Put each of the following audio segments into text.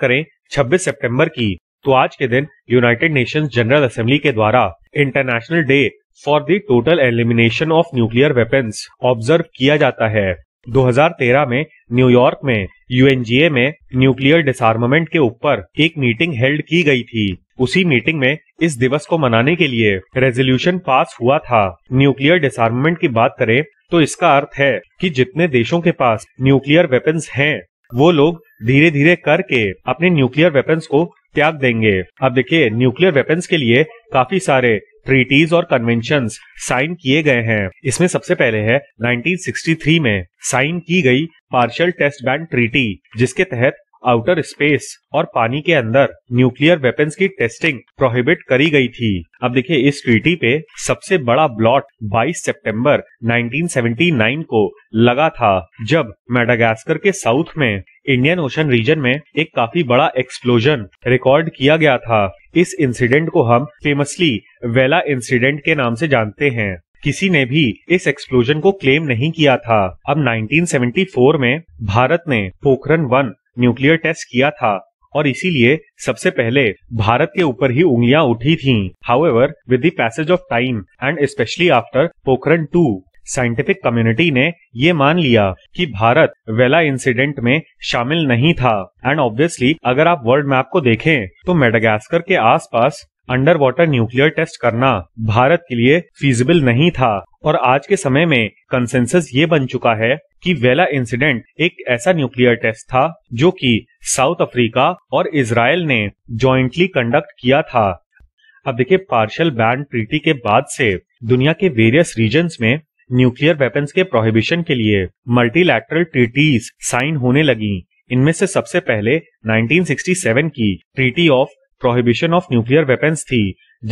करें 26 सितंबर की तो आज के दिन यूनाइटेड नेशंस जनरल असेंबली के द्वारा international day for the total elimination of nuclear weapons observe किया जाता है 2013 में न्यूयॉर्क में यूएनजीए में न्यूक्लियर डिसमेंट के ऊपर एक मीटिंग हेल्ड की गई थी उसी मीटिंग में इस दिवस को मनाने के लिए रेजोल्यूशन पास हुआ था न्यूक्लियर डिसमेंट की बात करें तो इसका अर्थ है कि जितने देशों के पास न्यूक्लियर वेपन्स हैं वो लोग धीरे धीरे करके अपने न्यूक्लियर वेपन्स को त्याग देंगे अब देखिए न्यूक्लियर वेपन्स के लिए काफी सारे ट्रीटीज और कन्वेंशन साइन किए गए हैं इसमें सबसे पहले है 1963 में साइन की गई पार्शल टेस्ट बैंड ट्रीटी जिसके तहत आउटर स्पेस और पानी के अंदर न्यूक्लियर वेपन्स की टेस्टिंग प्रोहिबिट करी गई थी अब देखिए इस ट्रीटी पे सबसे बड़ा ब्लॉट 22 सितंबर 1979 को लगा था जब मेडागास्कर के साउथ में इंडियन ओशन रीजन में एक काफी बड़ा एक्सप्लोजन रिकॉर्ड किया गया था इस इंसिडेंट को हम फेमसली वेला इंसिडेंट के नाम से जानते हैं किसी ने भी इस एक्सप्लोजन को क्लेम नहीं किया था अब 1974 में भारत ने पोखरण वन न्यूक्लियर टेस्ट किया था और इसीलिए सबसे पहले भारत के ऊपर ही उंगलियां उठी थीं। However with passage of time and especially after Pokhran two scientific community ने ये मान लिया कि भारत वेला इंसिडेंट में शामिल नहीं था एंड ऑब्वियसली अगर आप वर्ल्ड मैप को देखें तो मेडागास्कर के आसपास अंडर वाटर न्यूक्लियर टेस्ट करना भारत के लिए फीजिबल नहीं था और आज के समय में कंसेंसस ये बन चुका है कि वेला इंसिडेंट एक ऐसा न्यूक्लियर टेस्ट था जो कि साउथ अफ्रीका और इसराइल ने जॉइंटली कंडक्ट किया था अब देखिए पार्शियल बैन ट्रीटी के बाद से दुनिया के वेरियस रीजन में न्यूक्लियर वेपन्स के प्रोहिबिशन के लिए मल्टीलैटरल ट्रीटीज साइन होने लगी इनमें से सबसे पहले 1967 की treaty of prohibition of nuclear weapons थी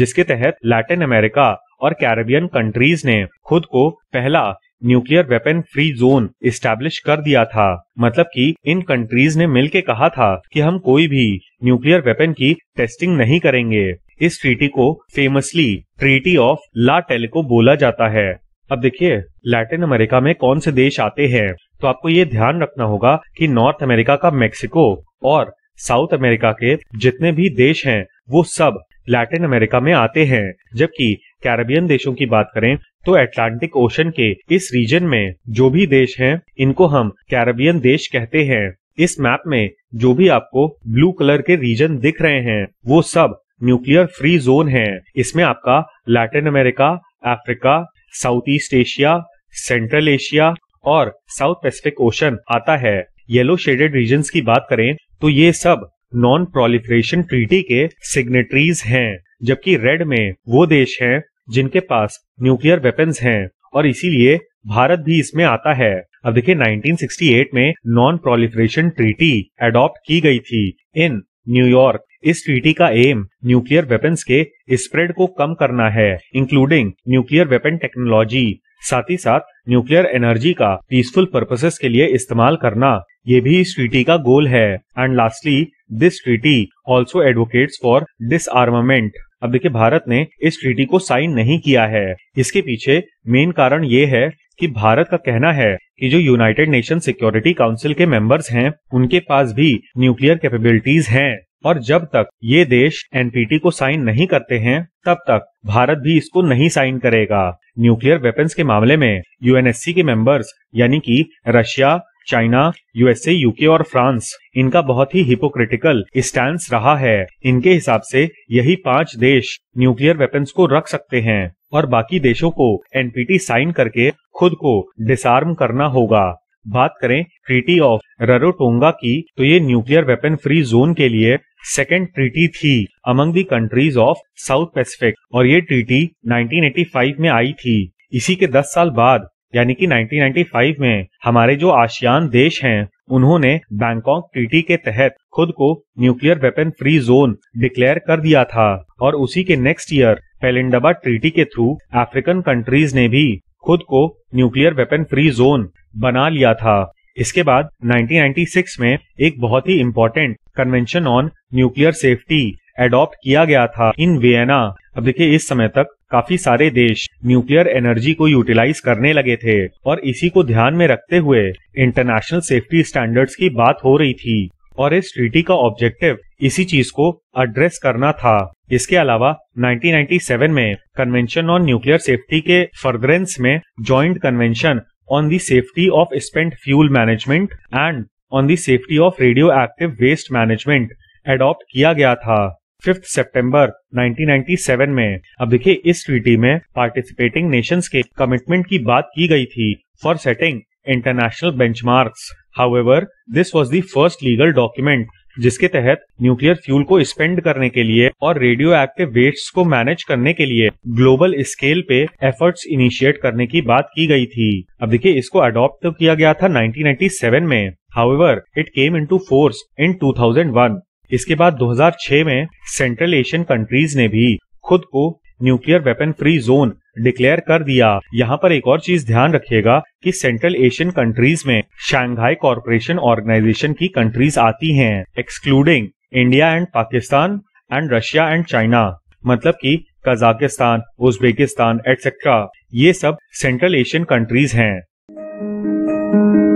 जिसके तहत लैटिन अमेरिका और कैरेबियन कंट्रीज ने खुद को पहला nuclear weapon free zone establish कर दिया था मतलब कि इन कंट्रीज ने मिलके कहा था कि हम कोई भी न्यूक्लियर वेपन की टेस्टिंग नहीं करेंगे इस ट्रीटी को famously treaty of Tlatelolco बोला जाता है अब देखिए लैटिन अमेरिका में कौन से देश आते हैं तो आपको ये ध्यान रखना होगा कि नॉर्थ अमेरिका का मेक्सिको और साउथ अमेरिका के जितने भी देश हैं वो सब लैटिन अमेरिका में आते हैं जबकि कैरेबियन देशों की बात करें तो अटलांटिक ओशन के इस रीजन में जो भी देश हैं इनको हम कैरेबियन देश कहते हैं इस मैप में जो भी आपको ब्लू कलर के रीजन दिख रहे हैं वो सब न्यूक्लियर फ्री जोन है इसमें आपका Latin America Africa South East Asia Central Asia और साउथ पैसिफिक ओशन आता है येलो शेडेड रीजन की बात करें तो ये सब नॉन प्रोलिफ्रेशन ट्रीटी के सिग्नेटरीज हैं जबकि रेड में वो देश हैं जिनके पास न्यूक्लियर वेपन्स हैं और इसीलिए भारत भी इसमें आता है अब देखिए 1968 में नॉन प्रोलिफरेशन ट्रीटी एडॉप्ट की गई थी इन न्यूयॉर्क इस ट्रीटी का एम न्यूक्लियर वेपन्स के स्प्रेड को कम करना है इंक्लूडिंग न्यूक्लियर वेपन टेक्नोलॉजी साथ ही साथ न्यूक्लियर एनर्जी का पीसफुल पर्पसेस के लिए इस्तेमाल करना ये भी इस ट्रीटी का गोल है and lastly this treaty also advocates for disarmament अब देखिए भारत ने इस ट्रीटी को साइन नहीं किया है इसके पीछे मेन कारण ये है कि भारत का कहना है कि जो यूनाइटेड नेशन सिक्योरिटी काउंसिल के मेंबर्स हैं उनके पास भी न्यूक्लियर कैपेबिलिटीज हैं और जब तक ये देश एनपीटी को साइन नहीं करते हैं तब तक भारत भी इसको नहीं साइन करेगा न्यूक्लियर वेपन्स के मामले में यूएनएससी के मेंबर्स यानी कि रशिया चाइना यूएसए यूके और फ्रांस इनका बहुत ही हिपोक्रिटिकल स्टैंड रहा है इनके हिसाब से यही पांच देश न्यूक्लियर वेपन्स को रख सकते हैं और बाकी देशों को एनपीटी साइन करके खुद को डिसार्म करना होगा बात करें ट्रीटी ऑफ ररोटोंगा की तो ये न्यूक्लियर वेपन फ्री जोन के लिए सेकेंड ट्रीटी थी among the countries of South Pacific और ये ट्रीटी 1985 में आई थी इसी के 10 साल बाद यानी कि 1995 में हमारे जो आशियान देश हैं उन्होंने बैंकॉक ट्रीटी के तहत खुद को nuclear weapon free zone declare कर दिया था और उसी के नेक्स्ट ईयर पेलिंडबा ट्रीटी के थ्रू अफ्रीकन कंट्रीज ने भी खुद को न्यूक्लियर वेपन फ्री जोन बना लिया था इसके बाद 1996 में एक बहुत ही important convention on nuclear safety adopt किया गया था इन वियना अब देखिए इस समय तक काफी सारे देश न्यूक्लियर एनर्जी को यूटिलाइज करने लगे थे और इसी को ध्यान में रखते हुए इंटरनेशनल सेफ्टी स्टैंडर्ड्स की बात हो रही थी और इस ट्रीटी का ऑब्जेक्टिव इसी चीज को एड्रेस करना था इसके अलावा 1997 में कन्वेंशन ऑन न्यूक्लियर सेफ्टी के फर्दरेंस में joint convention on the safety of spent fuel management and on the safety of radioactive waste management adopt किया गया था फिफ्थ सितंबर 1997 में अब देखिए इस ट्रीटी में पार्टिसिपेटिंग नेशंस के कमिटमेंट की बात की गई थी for setting international benchmarks however this was the first legal document जिसके तहत न्यूक्लियर फ्यूल को स्पेंड करने के लिए और रेडियो एक्टिव वेस्ट को मैनेज करने के लिए ग्लोबल स्केल पे एफर्ट्स इनिशिएट करने की बात की गई थी अब देखिए इसको अडॉप्ट तो किया गया था 1997 में however it came into force in 2001 इसके बाद 2006 में सेंट्रल एशियन कंट्रीज ने भी खुद को nuclear weapon free zone declare कर दिया यहाँ पर एक और चीज ध्यान रखिएगा कि सेंट्रल एशियन कंट्रीज में शंघाई कॉरपोरेशन ऑर्गेनाइजेशन की कंट्रीज आती हैं excluding India and Pakistan and Russia and China मतलब कि कजाकिस्तान उज्बेकिस्तान एटसेट्रा ये सब सेंट्रल एशियन कंट्रीज हैं